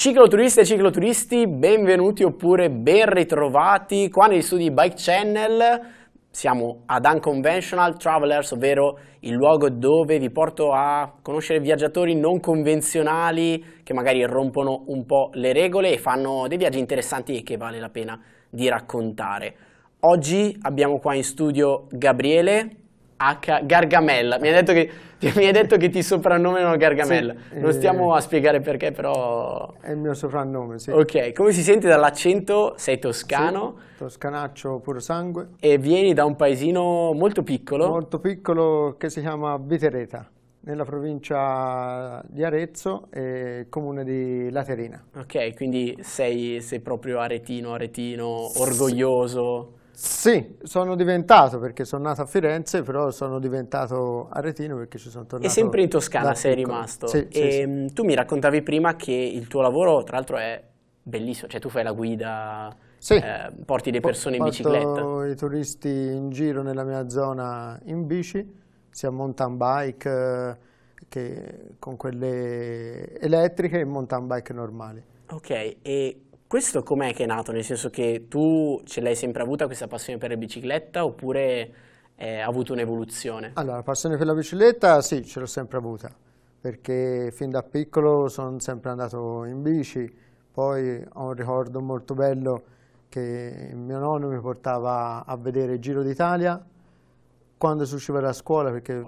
Cicloturiste e cicloturisti, benvenuti oppure ben ritrovati qua negli studi Bike Channel. Siamo ad Unconventional Travelers, ovvero il luogo dove vi porto a conoscere viaggiatori non convenzionali che magari rompono un po' le regole e fanno dei viaggi interessanti che vale la pena di raccontare. Oggi abbiamo qua in studio Gabriele, H Gargamella. Mi hai detto che, mi ha detto che ti soprannomenano Gargamella. Sì, non eh, stiamo eh, a spiegare perché, però. È il mio soprannome, sì. Ok, come si sente dall'accento? Sei toscano. Sì, toscanaccio puro sangue. E vieni da un paesino molto piccolo. Molto piccolo che si chiama Bitereta nella provincia di Arezzo e comune di Laterina. Ok, quindi sei, sei proprio aretino, aretino, orgoglioso. Sì, sono diventato perché sono nato a Firenze, però sono diventato aretino perché ci sono tornato. E sempre in Toscana sei rimasto. Sì, e, sì, sì. Ehm, tu mi raccontavi prima che il tuo lavoro, tra l'altro, è bellissimo, cioè tu fai la guida, eh, porti le persone P in bicicletta. Porto i turisti in giro nella mia zona in bici, sia mountain bike eh, che con quelle elettriche e mountain bike normali. Ok, e questo com'è che è nato? Nel senso che tu ce l'hai sempre avuta questa passione per la bicicletta oppure eh, ha avuto un'evoluzione? Allora, la passione per la bicicletta sì, ce l'ho sempre avuta, perché fin da piccolo sono sempre andato in bici, poi ho un ricordo molto bello che mio nonno mi portava a vedere il Giro d'Italia quando si usciva dalla scuola, perché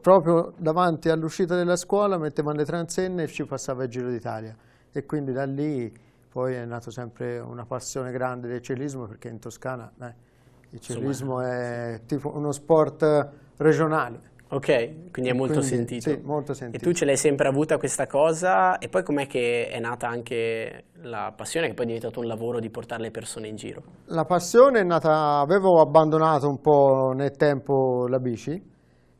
proprio davanti all'uscita della scuola mettevano le transenne e ci passava il Giro d'Italia e quindi da lì poi è nata sempre una passione grande del ciclismo perché in Toscana beh, il ciclismo è tipo uno sport regionale. Ok, quindi è molto quindi, sentito. Sì, molto sentito. E tu ce l'hai sempre avuta questa cosa e poi com'è che è nata anche la passione che poi è diventato un lavoro di portare le persone in giro? La passione è nata, avevo abbandonato un po' nel tempo la bici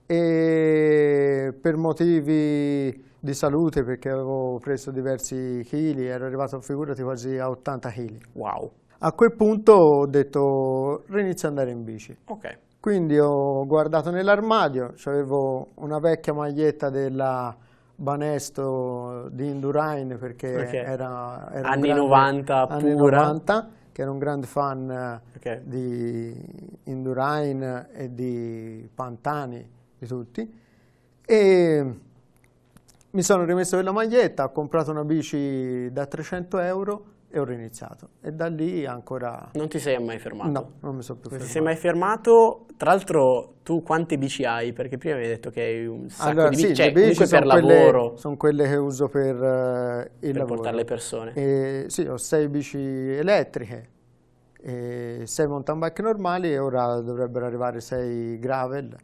e per motivi di salute perché avevo preso diversi chili, ero arrivato, figurati, quasi a 80 kg. Wow. A quel punto ho detto rinizio ad andare in bici. Ok. Quindi ho guardato nell'armadio, avevo una vecchia maglietta della Banesto di Indurain perché, perché era, era anni, grande, 90 anni 90 che era un grande fan okay. di Indurain e di Pantani, di tutti. E mi sono rimesso quella maglietta, ho comprato una bici da 300 euro e ho riniziato. E da lì ancora... Non ti sei mai fermato? No, non mi sono più non fermato. Non ti sei mai fermato? Tra l'altro tu quante bici hai? Perché prima avevi detto che hai un sacco allora, di bici, sì, cioè, le bici per quelle, lavoro. Sono quelle che uso per uh, il per lavoro. Per portare le persone. E, sì, ho sei bici elettriche, sei mountain bike normali e ora dovrebbero arrivare sei gravel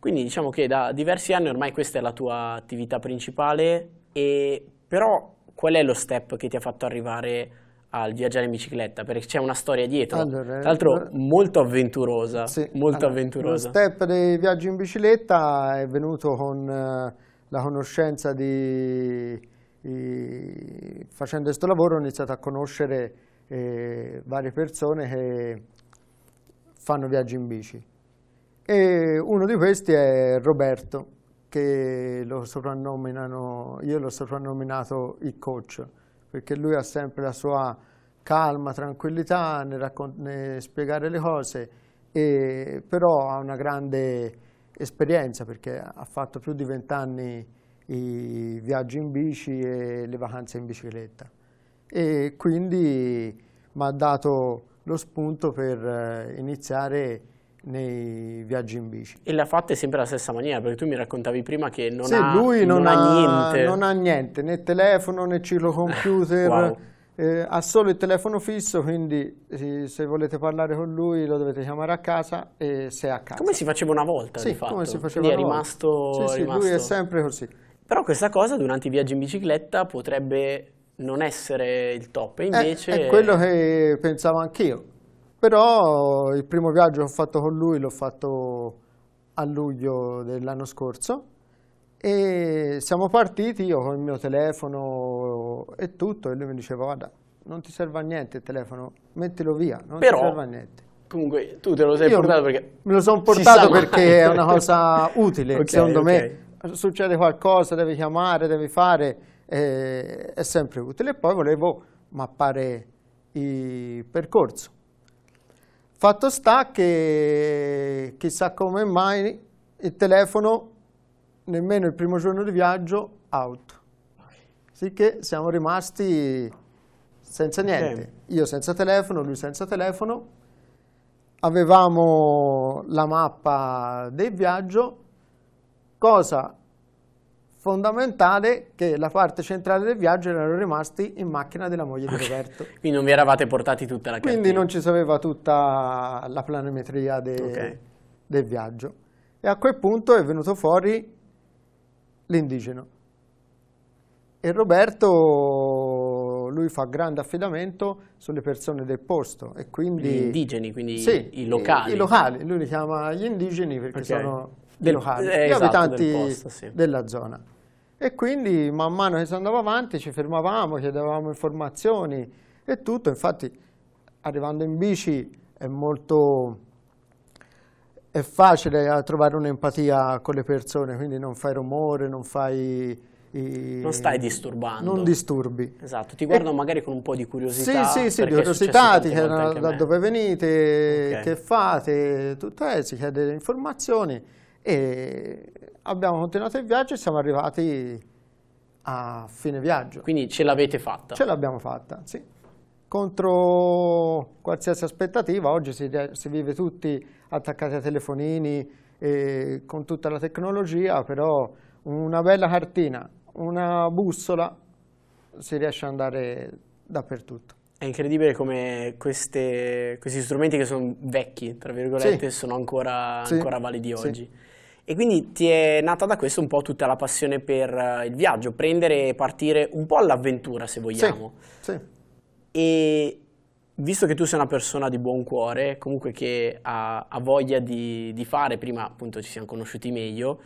quindi diciamo che da diversi anni ormai questa è la tua attività principale, e, però qual è lo step che ti ha fatto arrivare al viaggiare in bicicletta? Perché c'è una storia dietro, allora, tra l'altro eh, molto avventurosa. Sì, molto allora, avventurosa. Lo step dei viaggi in bicicletta è venuto con eh, la conoscenza di... I, facendo questo lavoro ho iniziato a conoscere eh, varie persone che fanno viaggi in bici e uno di questi è Roberto, che lo soprannominano, io l'ho soprannominato il coach, perché lui ha sempre la sua calma, tranquillità nel, nel spiegare le cose, e, però ha una grande esperienza perché ha fatto più di vent'anni i viaggi in bici e le vacanze in bicicletta e quindi mi ha dato lo spunto per eh, iniziare nei viaggi in bici. E l'ha fatta sempre alla stessa maniera, perché tu mi raccontavi prima che non, Se ha, lui non, non ha, ha, niente. Non ha niente, né telefono né ciclocomputer. wow. Eh, ha solo il telefono fisso, quindi eh, se volete parlare con lui lo dovete chiamare a casa e se è a casa. Come si faceva una volta, sì, di fatto. Come si faceva una è rimasto, volta. Sì, sì, rimasto... lui è sempre così. Però questa cosa durante i viaggi in bicicletta potrebbe non essere il top, invece... Eh, è quello che pensavo anch'io. Però il primo viaggio che ho fatto con lui l'ho fatto a luglio dell'anno scorso e siamo partiti io con il mio telefono e tutto e lui mi diceva guarda non ti serve a niente il telefono, mettilo via, non Però, ti serve a niente. Comunque tu te lo sei io portato perché... Me lo sono portato perché è una cosa utile, okay, secondo okay. me. Succede qualcosa, devi chiamare, devi fare, eh, è sempre utile. E poi volevo mappare il percorso. Fatto sta che chissà come mai il telefono nemmeno il primo giorno di viaggio out. Sì che siamo rimasti senza niente. Io senza telefono, lui senza telefono. Avevamo la mappa del viaggio. Cosa fondamentale che la parte centrale del viaggio erano rimasti in macchina della moglie okay. di Roberto. Quindi non vi eravate portati tutta la cartina? Quindi non ci sapeva tutta la planimetria de, okay. del viaggio. E a quel punto è venuto fuori l'indigeno. E Roberto, lui fa grande affidamento sulle persone del posto e quindi... Gli indigeni, quindi sì, i, locali. I, locali, lui li chiama gli indigeni perché okay. sono del, locali, eh, gli esatto, abitanti del posto, sì. della zona. E quindi man mano che si andava avanti ci fermavamo, chiedevamo informazioni e tutto. Infatti arrivando in bici è molto è facile trovare un'empatia con le persone, quindi non fai rumore, non fai... I, non stai disturbando. Non disturbi. Esatto, ti guardano e, magari con un po' di curiosità. Sì, sì, sì, di curiosità, ti chiedono da dove venite, okay. che fate, tutto è, eh, si chiede informazioni e abbiamo continuato il viaggio e siamo arrivati a fine viaggio. Quindi ce l'avete fatta? Ce l'abbiamo fatta, sì. Contro qualsiasi aspettativa, oggi si, si vive tutti attaccati a telefonini e con tutta la tecnologia, però una bella cartina, una bussola, si riesce ad andare dappertutto. È incredibile come queste, questi strumenti che sono vecchi, tra virgolette, sì. sono ancora, sì. ancora validi oggi. Sì. E quindi ti è nata da questo un po' tutta la passione per eh, il viaggio, prendere e partire un po' all'avventura se vogliamo. Sì, sì. E visto che tu sei una persona di buon cuore, comunque che ha, ha voglia di, di, fare, prima appunto ci siamo conosciuti meglio,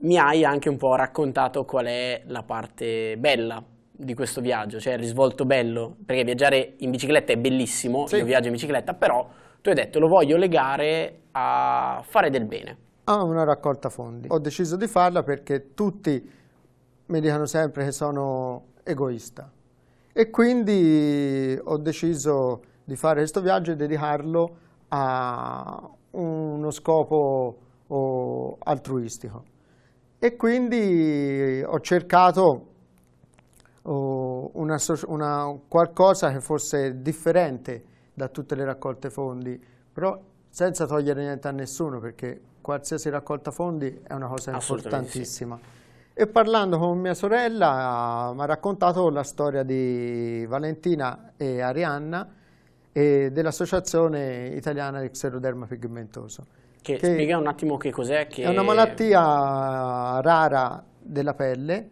mi hai anche un po' raccontato qual è la parte bella di questo viaggio, cioè il risvolto bello, perché viaggiare in bicicletta è bellissimo, sì. io viaggio in bicicletta, però tu hai detto lo voglio legare a fare del bene a una raccolta fondi. Ho deciso di farla perché tutti mi dicono sempre che sono egoista e quindi ho deciso di fare questo viaggio e dedicarlo a uno scopo altruistico e quindi ho cercato una, una, qualcosa che fosse differente da tutte le raccolte fondi però senza togliere niente a nessuno perché qualsiasi raccolta fondi è una cosa importantissima. E parlando con mia sorella ah, mi ha raccontato la storia di Valentina e Arianna e dell'Associazione Italiana di Xeroderma Pigmentoso. Che, che spiega un attimo che cos'è? Che... È una malattia rara della pelle,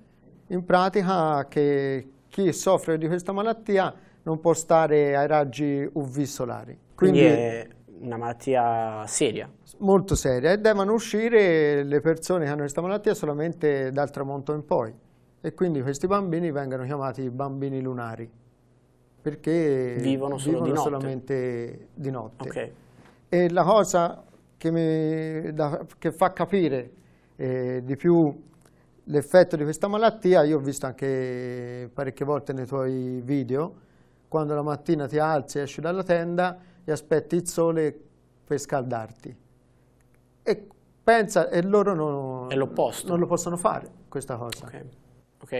in pratica che chi soffre di questa malattia non può stare ai raggi UV solari. Quindi, Quindi è una malattia seria. Molto seria e devono uscire le persone che hanno questa malattia solamente dal tramonto in poi e quindi questi bambini vengono chiamati bambini lunari perché vivono, solo vivono di solamente di notte. Okay. E la cosa che, mi, da, che fa capire eh, di più l'effetto di questa malattia, io ho visto anche parecchie volte nei tuoi video, quando la mattina ti alzi e esci dalla tenda, e aspetti il sole per scaldarti. E pensa, e loro non, è non lo possono fare, questa cosa. Okay.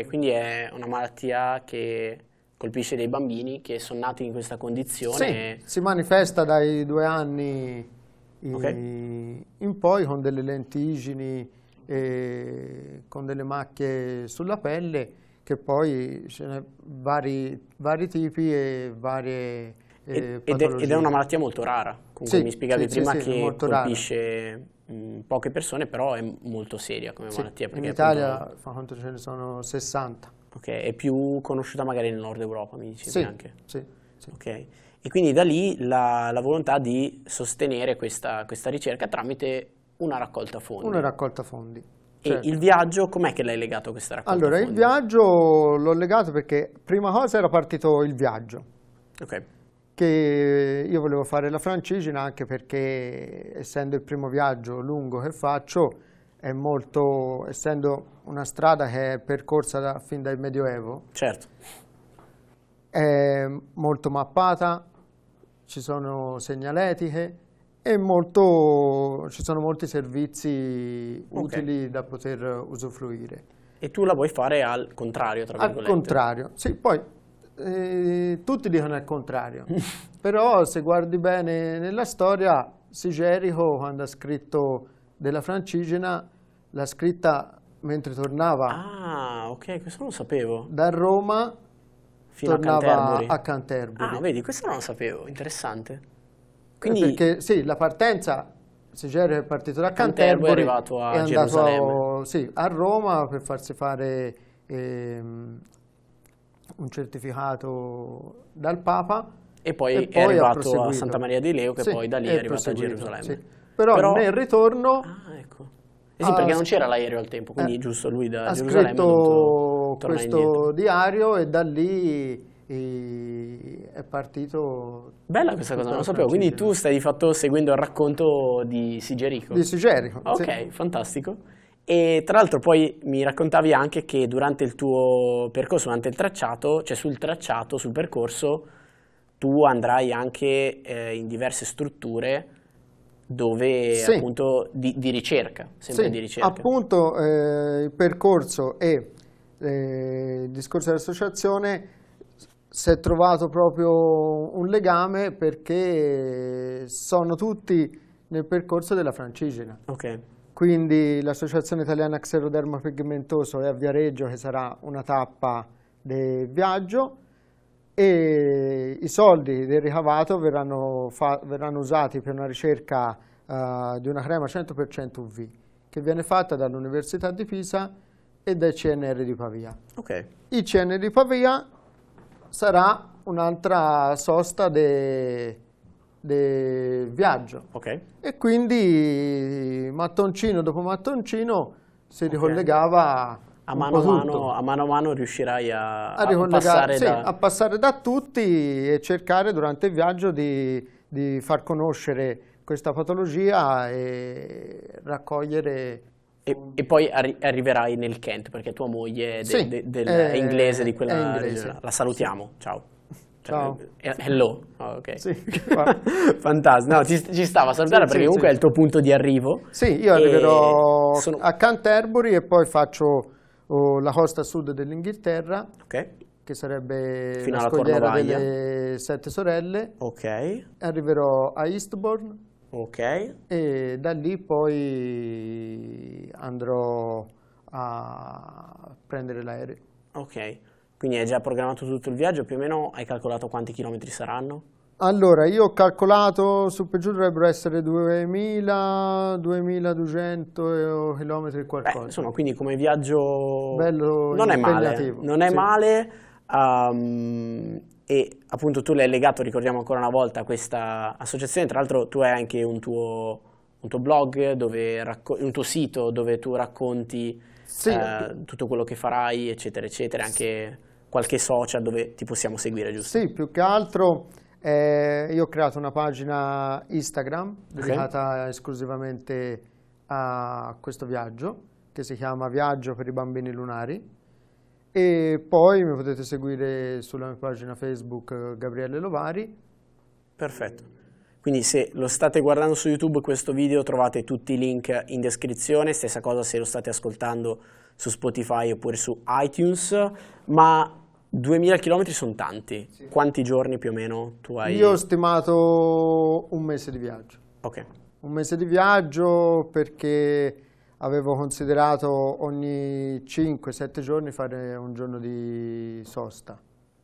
ok, quindi è una malattia che colpisce dei bambini che sono nati in questa condizione. Sì, si manifesta dai due anni in, okay. in poi con delle lentigini, e con delle macchie sulla pelle, che poi ce ne vari, vari tipi e varie ed, è, ed, è una malattia molto rara, comunque sì, mi spiegavi sì, prima sì, che colpisce mh, poche persone, però è molto seria come malattia. In Italia, appunto... fa quanto ce ne sono 60. Ok, è più conosciuta magari nel nord Europa, mi dicevi anche. Sì, sì. Okay. E quindi da lì la, la volontà di sostenere questa, questa, ricerca tramite una raccolta fondi. Una raccolta fondi. Certo. E il viaggio, com'è che l'hai legato a questa raccolta Allora, fondi? il viaggio l'ho legato perché prima cosa era partito il viaggio. Okay che io volevo fare la francigena anche perché essendo il primo viaggio lungo che faccio è molto, essendo una strada che è percorsa da, fin dal Medioevo, certo. è molto mappata, ci sono segnaletiche e molto, ci sono molti servizi okay. utili da poter usufruire. E tu la vuoi fare al contrario, tra virgolette? Al contrario, sì, poi eh, tutti dicono il contrario, mm. però se guardi bene nella storia, Sigerico quando ha scritto della Francigena, l'ha scritta mentre tornava. Ah, ok, questo non lo sapevo. Da Roma Fino tornava a Canterbury. a Canterbury. Ah, vedi, questo non lo sapevo, interessante. Eh, Quindi... Perché sì, la partenza Sigerico è partito da Canterbury, è arrivato a è andato a, sì, a, Roma per farsi fare ehm, un certificato dal Papa. E poi, e poi è arrivato a Santa Maria di Leo, che sì, poi da lì è, è arrivato a Gerusalemme. Sì. Però, Però, nel ritorno... Ah, ecco. Eh sì, perché non c'era l'aereo al tempo, quindi eh, giusto lui da ha Gerusalemme... Ha scritto questo indietro. diario e da lì è partito... Bella questa cosa, non lo sapevo. Quindi tu stai di fatto seguendo il racconto di Sigerico. Di Sigerico. Ok, sì. fantastico. E tra l'altro poi mi raccontavi anche che durante il tuo percorso, durante il tracciato, cioè sul tracciato, sul percorso, tu andrai anche eh, in diverse strutture dove sì. appunto di, di, ricerca, sempre sì, di ricerca. Appunto eh, il percorso e eh, il discorso dell'associazione si è trovato proprio un legame perché sono tutti nel percorso della francigena. Okay. Quindi l'Associazione Italiana Xeroderma Pigmentoso è a Viareggio che sarà una tappa del viaggio e i soldi del ricavato verranno, verranno usati per una ricerca uh, di una crema 100% UV che viene fatta dall'Università di Pisa e dal CNR di Pavia. Okay. Il CNR di Pavia sarà un'altra sosta dei del viaggio. Okay. E quindi mattoncino dopo mattoncino si okay. ricollegava a mano a mano, a mano a mano riuscirai a, a, a passare sì, da... a passare da tutti e cercare durante il viaggio di, di far conoscere questa patologia e raccogliere e, e, poi arri arriverai nel Kent perché tua moglie de, sì, de, de, è, è, inglese di quella è inglese. la salutiamo. Ciao. Cioè, Ciao. Eh, hello. Oh, okay. sì, Fantastico. No, ci, ci stava a salutare sì, perché sì, comunque è il tuo punto di arrivo. Sì, io arriverò sono... a Canterbury e poi faccio oh, la costa sud dell'Inghilterra. Ok. Che sarebbe Fino la scogliera delle Sette Sorelle. Ok. Arriverò a Eastbourne. Ok. E da lì poi andrò a prendere l'aereo. Ok. Quindi hai già programmato tutto il viaggio, più o meno hai calcolato quanti chilometri saranno? Allora, io ho calcolato su per giù dovrebbero essere 2000-2200 km qualcosa. Beh, insomma, quindi come viaggio Bello non è male, non è sì. male um, e appunto tu l'hai legato, ricordiamo ancora una volta, a questa associazione. Tra l'altro tu hai anche un tuo, un tuo blog, un tuo sito dove tu racconti sì. eh, tutto quello che farai, eccetera, eccetera, anche qualche social dove ti possiamo seguire, giusto? Sì, più che altro eh, io ho creato una pagina Instagram okay. dedicata esclusivamente a questo viaggio che si chiama Viaggio per i bambini lunari e poi mi potete seguire sulla mia pagina Facebook Gabriele Lovari. Perfetto. Quindi se lo state guardando su YouTube questo video trovate tutti i link in descrizione, stessa cosa se lo state ascoltando su Spotify oppure su iTunes, ma 2000 km sono tanti. Sì. Quanti giorni più o meno tu hai? Io ho stimato un mese di viaggio. Ok. Un mese di viaggio perché avevo considerato ogni 5-7 giorni fare un giorno di sosta.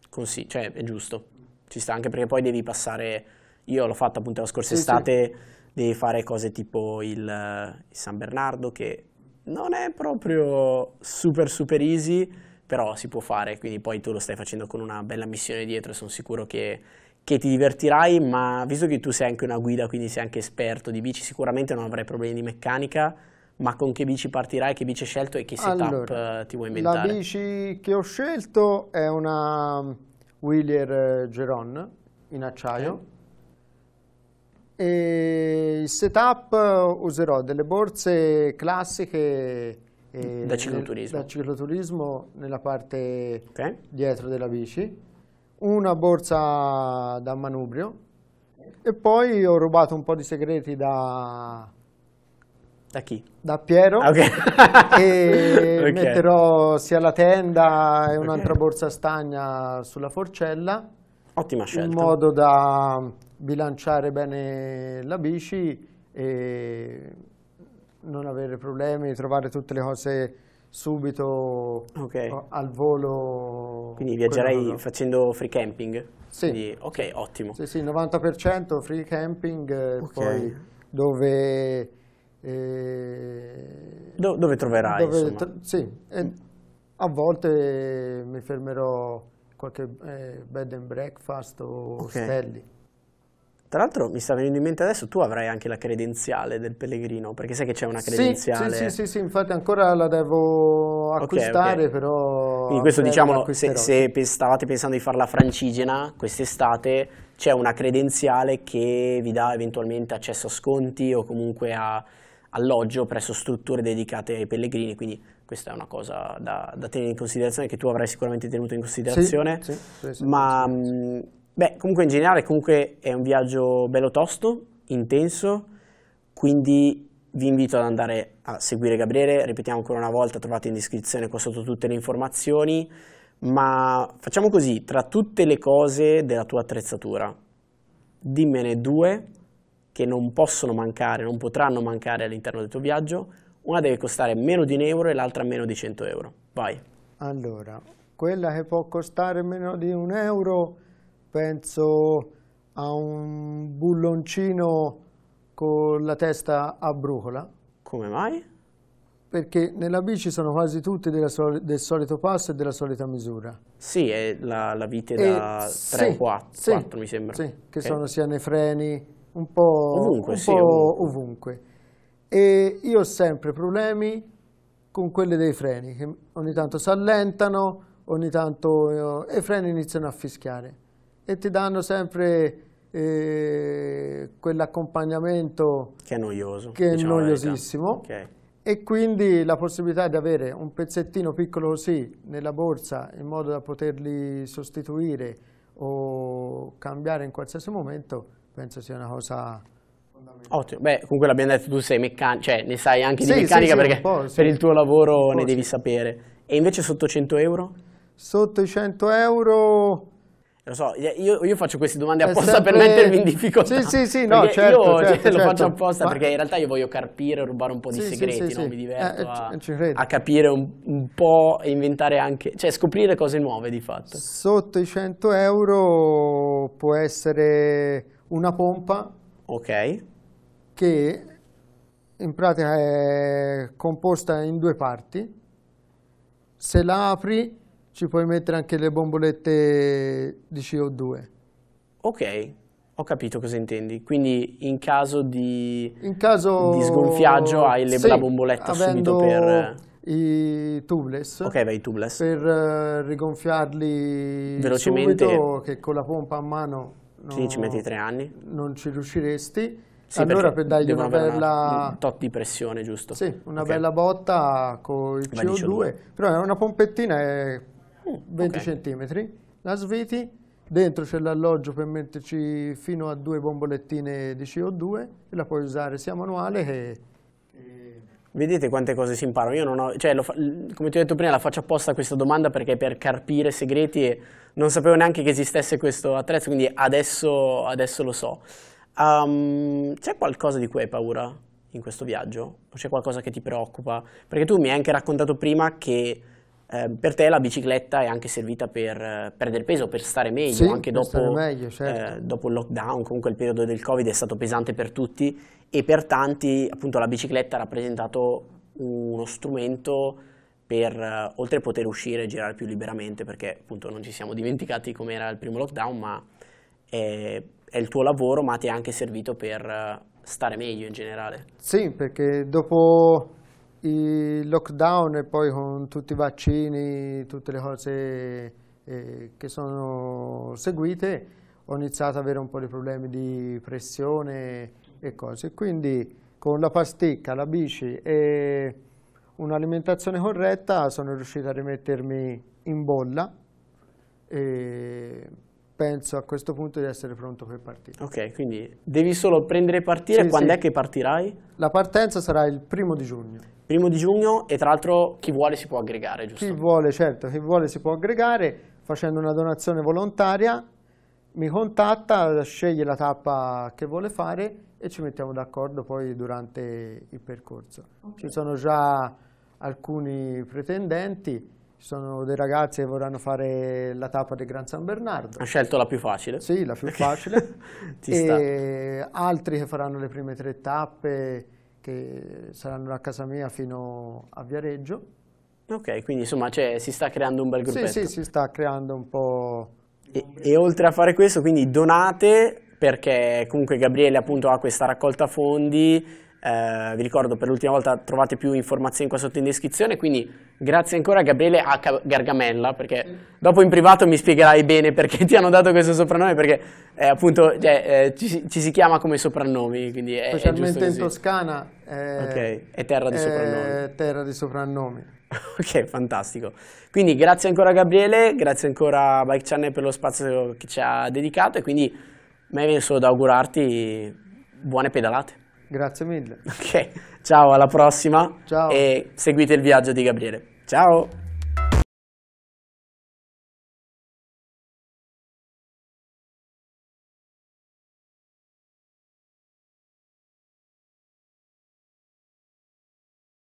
Così, cioè, è giusto. Ci sta anche perché poi devi passare... Io l'ho fatto appunto la scorsa sì, estate, sì. devi fare cose tipo il, il San Bernardo che non è proprio super super easy però si può fare, quindi poi tu lo stai facendo con una bella missione dietro e sono sicuro che, che ti divertirai, ma visto che tu sei anche una guida, quindi sei anche esperto di bici, sicuramente non avrai problemi di meccanica, ma con che bici partirai, che bici hai scelto e che setup allora, eh, ti vuoi inventare? La bici che ho scelto è una Wheeler Geron in acciaio. Okay. E il setup eh, userò delle borse classiche e da cicloturismo. Nel, da cicloturismo nella parte okay. dietro della bici, una borsa da manubrio e poi ho rubato un po' di segreti da... Da chi? Da Piero ah, okay. e okay. metterò sia la tenda e un'altra borsa stagna sulla forcella. Ottima scelta. In modo da bilanciare bene la bici e non avere problemi, trovare tutte le cose subito okay. al volo. Quindi viaggerai no. facendo free camping? Sì. Quindi, ok, ottimo. Sì, sì, 90% free camping, eh, okay. poi dove... Eh, Do dove troverai, dove, tro sì, eh, a volte mi fermerò qualche eh, bed and breakfast o okay. ostelli. Tra l'altro mi sta venendo in mente adesso, tu avrai anche la credenziale del pellegrino, perché sai che c'è una credenziale. Sì, sì, sì, sì infatti ancora la devo acquistare, okay, okay. però... Quindi questo diciamo, se, se, stavate pensando di fare la francigena, quest'estate c'è una credenziale che vi dà eventualmente accesso a sconti o comunque a alloggio presso strutture dedicate ai pellegrini, quindi questa è una cosa da, da tenere in considerazione, che tu avrai sicuramente tenuto in considerazione, sì, sì, sì, ma... Mh, mm, Beh, comunque in generale comunque è un viaggio bello tosto, intenso, quindi vi invito ad andare a seguire Gabriele, ripetiamo ancora una volta, trovate in descrizione qua sotto tutte le informazioni, ma facciamo così, tra tutte le cose della tua attrezzatura, dimmene due che non possono mancare, non potranno mancare all'interno del tuo viaggio, una deve costare meno di un euro e l'altra meno di 100 euro. Vai. Allora, quella che può costare meno di un euro penso a un bulloncino con la testa a brucola. Come mai? Perché nella bici sono quasi tutti soli, del solito passo e della solita misura. Sì, è la, la vite e da 3 o 4, sì, 4, mi sembra. Sì, che okay. sono sia nei freni, un po' ovunque. Un sì, po ovunque. ovunque. E io ho sempre problemi con quelle dei freni, che ogni tanto si allentano, ogni tanto eh, i freni iniziano a fischiare e ti danno sempre eh, quell'accompagnamento che è noioso, che è diciamo noiosissimo. Okay. E quindi la possibilità di avere un pezzettino piccolo così nella borsa in modo da poterli sostituire o cambiare in qualsiasi momento penso sia una cosa Ottimo, beh comunque l'abbiamo detto tu sei meccanico, cioè ne sai anche sì, di meccanica sì, sì, perché per il tuo lavoro ne devi sapere. E invece sotto 100 euro? Sotto i 100 euro non so, io, io, faccio queste domande apposta sempre... per mettermi in difficoltà. Sì, sì, sì, no, certo, io certo, certo, lo faccio certo. apposta Ma... perché in realtà io voglio carpire, rubare un po' di sì, segreti, sì, no? sì. mi eh, diverto eh, a, a, capire un, un, po' e inventare anche, cioè scoprire cose nuove di fatto. Sotto i 100 euro può essere una pompa. Ok. Che in pratica è composta in due parti. Se la apri ci puoi mettere anche le bombolette di CO2. Ok, ho capito cosa intendi. Quindi in caso di, in caso, di sgonfiaggio hai le, sì, la bomboletta subito per... i tubeless, Ok, vai i tubeless. per uh, rigonfiarli velocemente subito, che con la pompa a mano non, sì, ci metti tre anni. non ci riusciresti. Sì, allora per dargli una bella... Un tot di pressione, giusto? Sì, una okay. bella botta con il CO2, CO2. però è una pompettina e 20 eh, centimetri, la sviti, dentro c'è l'alloggio per metterci fino a due bombolettine di CO2 e la puoi usare sia manuale che... Vedete quante cose si imparano? Io non ho, cioè, lo, come ti ho detto prima, la faccio apposta questa domanda perché per carpire segreti e non sapevo neanche che esistesse questo attrezzo, quindi adesso, adesso lo so. Um, c'è qualcosa di cui hai paura in questo viaggio? O c'è qualcosa che ti preoccupa? Perché tu mi hai anche raccontato prima che Ehm, per te la bicicletta è anche servita per eh, perdere peso, per stare meglio, sì, anche dopo, meglio, certo. eh, dopo, il lockdown, comunque il periodo del Covid è stato pesante per tutti e per tanti appunto la bicicletta ha rappresentato uno strumento per, eh, oltre a poter uscire e girare più liberamente, perché appunto non ci siamo dimenticati com'era il primo lockdown, ma è, è, il tuo lavoro, ma ti è anche servito per eh, stare meglio in generale. Sì, perché dopo il lockdown e poi con tutti i vaccini, tutte le cose eh, che sono seguite, ho iniziato ad avere un po' di problemi di pressione e cose. Quindi con la pasticca, la bici e un'alimentazione corretta sono riuscito a rimettermi in bolla. E penso a questo punto di essere pronto per partire. Ok, quindi devi solo prendere e partire, sì, quando sì. è che partirai? La partenza sarà il primo di giugno. Primo di giugno e tra l'altro chi vuole si può aggregare, giusto? Chi vuole, certo, chi vuole si può aggregare facendo una donazione volontaria, mi contatta, sceglie la tappa che vuole fare e ci mettiamo d'accordo poi durante il percorso. Okay. Ci sono già alcuni pretendenti, ci sono dei ragazzi che vorranno fare la tappa del Gran San Bernardo. Ha scelto la più facile. Sì, la più facile. e sta. altri che faranno le prime tre tappe che saranno da casa mia fino a Viareggio. Ok, quindi insomma cioè, si sta creando un bel gruppetto. Sì, sì, si sta creando un po'... E, e oltre a fare questo, quindi donate, perché comunque Gabriele appunto ha questa raccolta fondi, eh, vi ricordo per l'ultima volta trovate più informazioni qua sotto in descrizione, quindi grazie ancora a Gabriele H. Gargamella, perché dopo in privato mi spiegherai bene perché ti hanno dato questo soprannome, perché eh, appunto cioè, eh, ci, ci, si chiama come soprannomi, quindi è, Specialmente è in Toscana eh, okay. è terra di soprannomi. terra di soprannomi. ok, fantastico. Quindi grazie ancora a Gabriele, grazie ancora a Bike Channel per lo spazio che ci ha dedicato e quindi mi viene solo da augurarti buone pedalate. Grazie mille. Ok, ciao, alla prossima. Ciao. E seguite il viaggio di Gabriele. Ciao.